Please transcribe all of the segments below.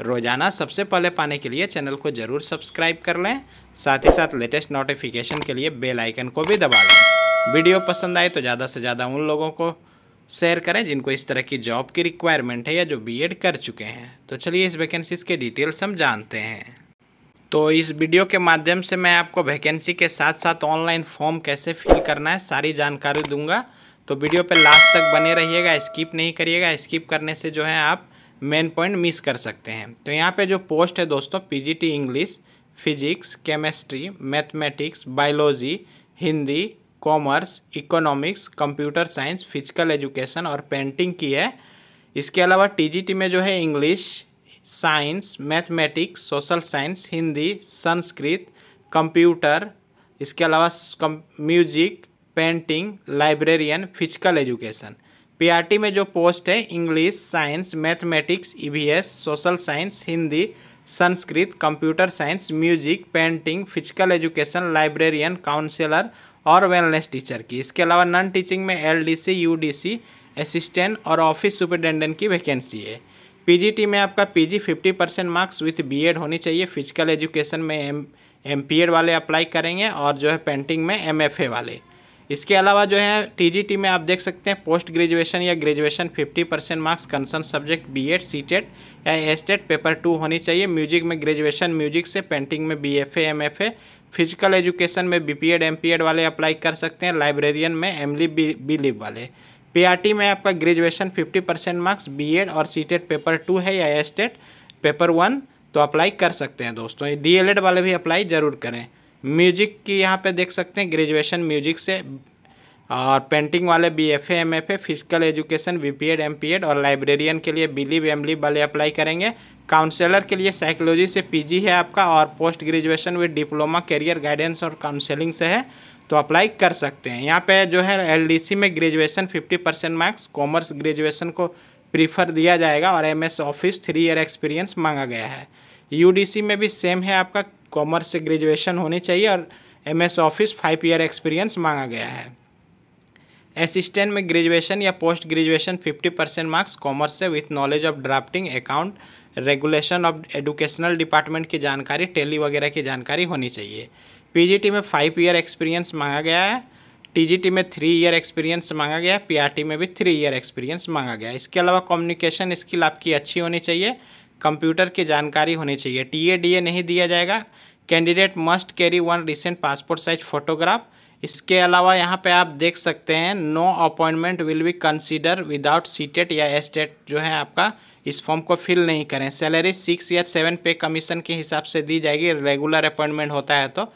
रोज़ाना सबसे पहले पाने के लिए चैनल को ज़रूर सब्सक्राइब कर लें साथ ही साथ लेटेस्ट नोटिफिकेशन के लिए बेल आइकन को भी दबा लें वीडियो पसंद आए तो ज़्यादा से ज़्यादा उन लोगों को शेयर करें जिनको इस तरह की जॉब की रिक्वायरमेंट है या जो बीएड कर चुके हैं तो चलिए इस वैकेंसीज के डिटेल्स हम जानते हैं तो इस वीडियो के माध्यम से मैं आपको वैकेंसी के साथ साथ ऑनलाइन फॉर्म कैसे फिल करना है सारी जानकारी दूंगा तो वीडियो पे लास्ट तक बने रहिएगा स्किप नहीं करिएगा स्किप करने से जो है आप मेन पॉइंट मिस कर सकते हैं तो यहाँ पे जो पोस्ट है दोस्तों PGT English physics chemistry mathematics biology Hindi commerce economics computer science physical education और पेंटिंग की है इसके अलावा टीजीटी में जो है English science mathematics social science Hindi Sanskrit computer इसके अलावा music painting librarian physical education PRT में जो पोस्ट है English science mathematics EVS social science Hindi Sanskrit computer science music painting physical education librarian counsellor और वेलनेस टीचर की इसके अलावा नॉन टीचिंग में एलडीसी यूडीसी असिस्टेंट और ऑफिस सुपरिटेंडेंट की वैकेंसी है पीजीटी में आपका PG 50 percent marks with BEd होनी चाहिए फिजिकल एजुकेशन में एम एम वाले अप्लाई करेंगे और जो है पेंटिंग में एमएफए वाले इसके अलावा जो है टीजीटी में आप देख सकते हैं पोस्ट ग्रेजुएशन या graduation 50 percent marks concern subject BEd CTET या एस्टेट पेपर टू होनी चाहिए म्यूजिक में ग्रेजुएशन म्यूजिक से पेंटिंग में बीएफए एमएफए फिजिकल एजुकेशन में बीपीएड एमपीएड वाले अप्लाई कर सकते हैं लाइब्रेरियन में एमलिब बी लिब वाले पी में आपका graduation fifty percent marks B और सी पेपर टू है या एस्टेट पेपर वन तो अप्लाई कर सकते हैं दोस्तों डी वाले भी अप्लाई ज़रूर करें म्यूजिक की यहाँ पे देख सकते हैं ग्रेजुएशन म्यूजिक से और पेंटिंग वाले B F M F A physical education B P Ed M P Ed और लाइब्रेरियन के लिए बिलीव एम लीव वाले अप्लाई करेंगे काउंसलर के लिए साइकोलॉजी से पीजी है आपका और post graduation with diploma career guidance और काउंसलिंग से है तो अप्लाई कर सकते हैं यहाँ पे जो है एलडीसी में graduation fifty percent marks commerce graduation को प्रीफर दिया जाएगा और MS office three year experience मांगा गया है यूडीसी में भी सेम है आपका कॉमर्स से ग्रेजुएशन होनी चाहिए और M office five year experience मांगा गया है असिस्टेंट में ग्रेजुएशन या post graduation fifty percent marks commerce से with knowledge of drafting account regulation of educational department की जानकारी टेली वगैरह की जानकारी होनी चाहिए पीजीटी में फाइव ईयर एक्सपीरियंस मांगा गया है टीजीटी में थ्री ईयर एक्सपीरियंस मांगा गया है पीआरटी में भी थ्री ईयर एक्सपीरियंस मांगा गया है इसके अलावा कम्युनिकेशन स्किल आपकी अच्छी होनी चाहिए कंप्यूटर की जानकारी होनी चाहिए टी ए डी ए नहीं दिया जाएगा candidate must carry one recent passport size photograph इसके अलावा यहाँ पे आप देख सकते हैं no appointment will be consider without CTET या एस्टेट जो है आपका इस फॉर्म को फिल नहीं करें सैलरी सिक्स या सेवन पे कमीशन के हिसाब से दी जाएगी रेगुलर अपॉइंटमेंट होता है तो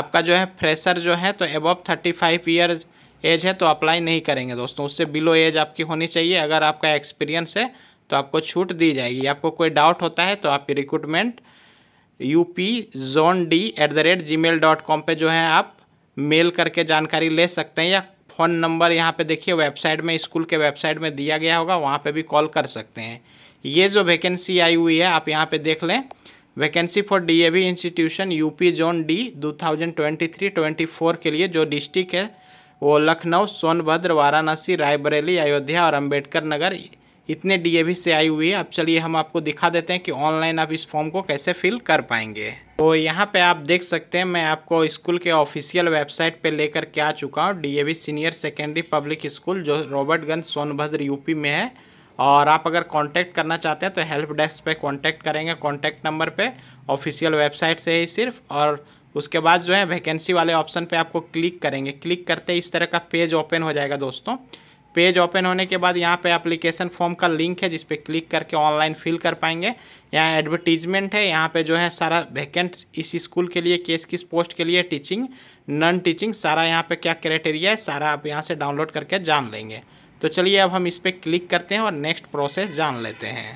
आपका जो है फ्रेशर जो है तो above thirty five year age है तो अप्लाई नहीं करेंगे दोस्तों उससे बिलो एज आपकी होनी चाहिए अगर आपका एक्सपीरियंस है तो आपको छूट दी जाएगी आपको कोई डाउट होता है तो आप recruitment U P zone D at the rate gmail dot com पर जो है आप मेल करके जानकारी ले सकते हैं या फ़ोन नंबर यहाँ पे देखिए वेबसाइट में स्कूल के वेबसाइट में दिया गया होगा वहाँ पे भी कॉल कर सकते हैं ये जो वैकेंसी आई हुई है आप यहाँ पे देख लें vacancy for DAV institution UP zone D 2023-24 के लिए जो डिस्ट्रिक्ट है वो लखनऊ सोनभद्र वाराणसी रायबरेली अयोध्या और अम्बेडकर नगर इतने डी से आई हुई है अब चलिए हम आपको दिखा देते हैं कि ऑनलाइन आप इस फॉर्म को कैसे फिल कर पाएंगे तो यहाँ पे आप देख सकते हैं मैं आपको स्कूल के ऑफिशियल वेबसाइट पे लेकर के आ चुका हूँ D senior secondary public school जो रॉबर्टगंज सोनभद्र यूपी में है और आप अगर कांटेक्ट करना चाहते हैं तो हेल्प डेस्क पे कांटेक्ट करेंगे कांटेक्ट नंबर पे ऑफिशियल वेबसाइट से ही सिर्फ और उसके बाद जो है वैकेंसी वाले ऑप्शन पे आपको क्लिक करेंगे क्लिक करते ही इस तरह का पेज ओपन हो जाएगा दोस्तों पेज ओपन होने के बाद यहाँ पे एप्लीकेशन फॉर्म का लिंक है जिसपे क्लिक करके ऑनलाइन फिल कर पाएंगे यहाँ एडवर्टीजमेंट है यहाँ पे जो है सारा वैकेंट इस स्कूल के लिए किस किस पोस्ट के लिए टीचिंग नॉन टीचिंग सारा यहाँ पे क्या क्राइटेरिया है सारा आप यहाँ से डाउनलोड करके जान लेंगे तो चलिए अब हम इस पर क्लिक करते हैं और नेक्स्ट प्रोसेस जान लेते हैं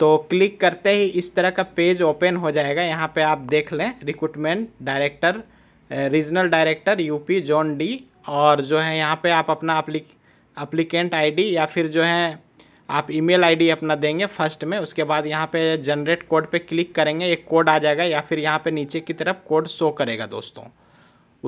तो क्लिक करते ही इस तरह का पेज ओपन हो जाएगा यहाँ पर आप देख लें recruitment director regional director UP zone D और जो है यहाँ पे आप अपना अप्लिक अप्लीकेंट आईडी या फिर जो है आप ईमेल आईडी अपना देंगे फर्स्ट में उसके बाद यहाँ पे जनरेट कोड पे क्लिक करेंगे एक कोड आ जाएगा या फिर यहाँ पे नीचे की तरफ कोड शो करेगा दोस्तों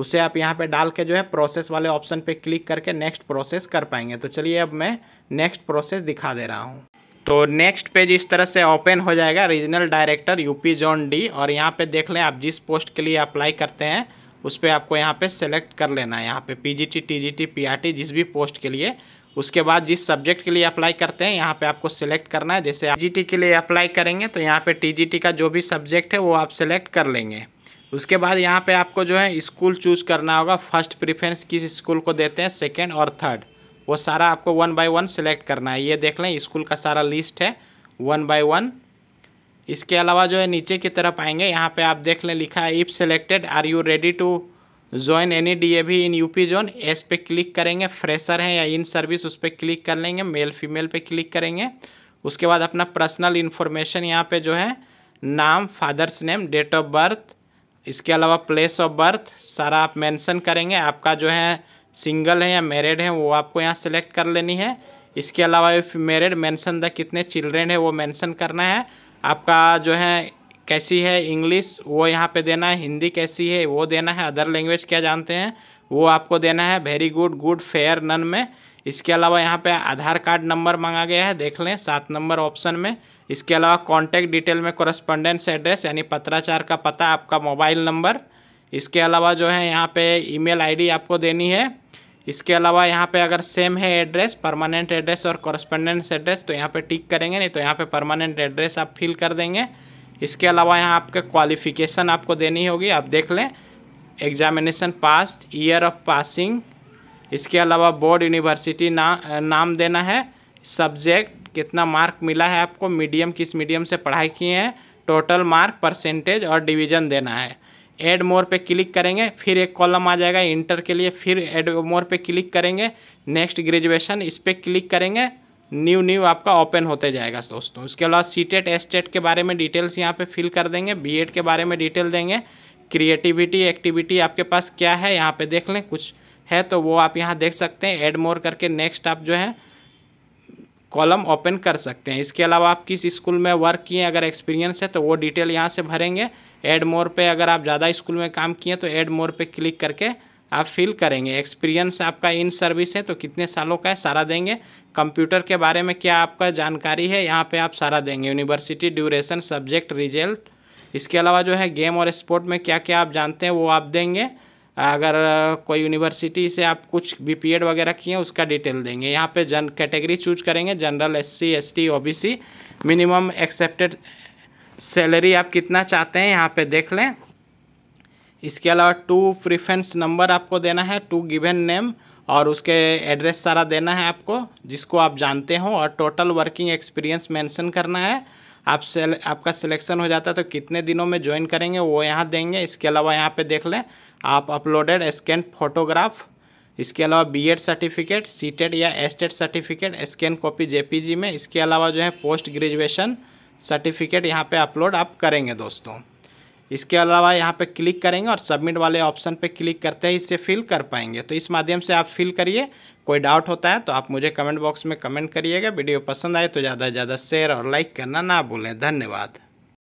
उसे आप यहाँ पे डाल के जो है प्रोसेस वाले ऑप्शन पे क्लिक करके नेक्स्ट प्रोसेस कर पाएंगे तो चलिए अब मैं नेक्स्ट प्रोसेस दिखा दे रहा हूँ तो नेक्स्ट पेज इस तरह से ओपन हो जाएगा regional director UP zone D और यहाँ पर देख लें आप जिस पोस्ट के लिए अप्लाई करते हैं उस पर आपको यहाँ पे सेलेक्ट कर लेना है यहाँ पे पीजीटी टीजीटी पीआरटी जिस भी पोस्ट के लिए उसके बाद जिस सब्जेक्ट के लिए अप्लाई करते हैं यहाँ पे आपको सेलेक्ट करना है जैसे जी टी के लिए अप्लाई करेंगे तो यहाँ पे टीजीटी का जो भी सब्जेक्ट है वो आप सेलेक्ट कर लेंगे उसके बाद यहाँ पर आपको जो है स्कूल चूज़ करना होगा फर्स्ट प्रिफ्रेंस किस स्कूल को देते हैं सेकेंड और थर्ड वो सारा आपको वन बाई वन सेलेक्ट करना है ये देख लें स्कूल का सारा लिस्ट है वन बाई वन इसके अलावा जो है नीचे की तरफ आएंगे यहाँ पे आप देख लें लिखा है if selected are you ready to join any D A V in UP zones पे क्लिक करेंगे फ्रेशर हैं या इन सर्विस उस पर क्लिक कर लेंगे मेल फीमेल पे क्लिक करेंगे उसके बाद अपना पर्सनल इन्फॉर्मेशन यहाँ पे जो है नाम father's name date of birth इसके अलावा प्लेस ऑफ बर्थ सारा आप मेंशन करेंगे आपका जो है सिंगल है या मैरिड है वो आपको यहाँ सेलेक्ट कर लेनी है इसके अलावा इफ़ मैरिड मेंशन द कितने चिल्ड्रेन है वो मेंशन करना है आपका जो है कैसी है इंग्लिश वो यहाँ पे देना है हिंदी कैसी है वो देना है अदर लैंग्वेज क्या जानते हैं वो आपको देना है very good good fair none में इसके अलावा यहाँ पे आधार कार्ड नंबर मांगा गया है देख लें सात नंबर ऑप्शन में इसके अलावा कॉन्टैक्ट डिटेल में कॉरस्पॉन्डेंस एड्रेस यानी पत्राचार का पता आपका मोबाइल नंबर इसके अलावा जो है यहाँ पे ईमेल आईडी आपको देनी है इसके अलावा यहाँ पे अगर सेम है एड्रेस परमानेंट एड्रेस और कॉरस्पेंडेंस एड्रेस तो यहाँ पे टिक करेंगे नहीं तो यहाँ पे परमानेंट एड्रेस आप फिल कर देंगे इसके अलावा यहाँ आपके क्वालिफिकेशन आपको देनी होगी आप देख लें examination passed year of passing इसके अलावा बोर्ड यूनिवर्सिटी ना नाम देना है सब्जेक्ट कितना मार्क मिला है आपको मीडियम किस मीडियम से पढ़ाई किए हैं टोटल मार्क परसेंटेज और डिवीज़न देना है एड मोर पे क्लिक करेंगे फिर एक कॉलम आ जाएगा इंटर के लिए फिर एड मोर पे क्लिक करेंगे नेक्स्ट ग्रेजुएशन इस पर क्लिक करेंगे न्यू न्यू आपका ओपन होते जाएगा दोस्तों उसके अलावा सी टेट एस टेट के बारे में डिटेल्स यहाँ पे फिल कर देंगे बी एड के बारे में डिटेल देंगे क्रिएटिविटी एक्टिविटी आपके पास क्या है यहाँ पे देख लें कुछ है तो वो आप यहाँ देख सकते हैं एड मोर करके नेक्स्ट आप जो है कॉलम ओपन कर सकते हैं इसके अलावा आप किस स्कूल में वर्क किए अगर एक्सपीरियंस है तो वो डिटेल यहाँ से भरेंगे एड मोर पे अगर आप ज़्यादा स्कूल में काम किए तो एड मोर पे क्लिक करके आप फिल करेंगे एक्सपीरियंस आपका इन सर्विस है तो कितने सालों का है सारा देंगे कंप्यूटर के बारे में क्या आपका जानकारी है यहाँ पे आप सारा देंगे यूनिवर्सिटी ड्यूरेशन सब्जेक्ट रिजल्ट इसके अलावा जो है गेम और स्पोर्ट में क्या क्या आप जानते हैं वो आप देंगे अगर कोई यूनिवर्सिटी से आप कुछ बी पी एड वगैरह किए उसका डिटेल देंगे यहाँ पे जन कैटेगरी चूज करेंगे general S C S T O B C minimum expected salary आप कितना चाहते हैं यहाँ पे देख लें इसके अलावा टू प्रिफ्रेंस नंबर आपको देना है टू गिवन नेम और उसके एड्रेस सारा देना है आपको जिसको आप जानते हो और टोटल वर्किंग एक्सपीरियंस मेंशन करना है आप सेल आपका सिलेक्शन हो जाता है तो कितने दिनों में ज्वाइन करेंगे वो यहाँ देंगे इसके अलावा यहाँ पे देख लें आप अपलोडेड स्कैन फोटोग्राफ इसके अलावा बीएड सर्टिफिकेट सीटेड या STET certificate scan copy JPG में इसके अलावा जो है पोस्ट ग्रेजुएशन सर्टिफिकेट यहाँ पे अपलोड आप करेंगे दोस्तों इसके अलावा यहाँ पे क्लिक करेंगे और सबमिट वाले ऑप्शन पे क्लिक करते ही इसे फिल कर पाएंगे तो इस माध्यम से आप फिल करिए कोई डाउट होता है तो आप मुझे कमेंट बॉक्स में कमेंट करिएगा वीडियो पसंद आए तो ज़्यादा से ज़्यादा शेयर और लाइक करना ना भूलें धन्यवाद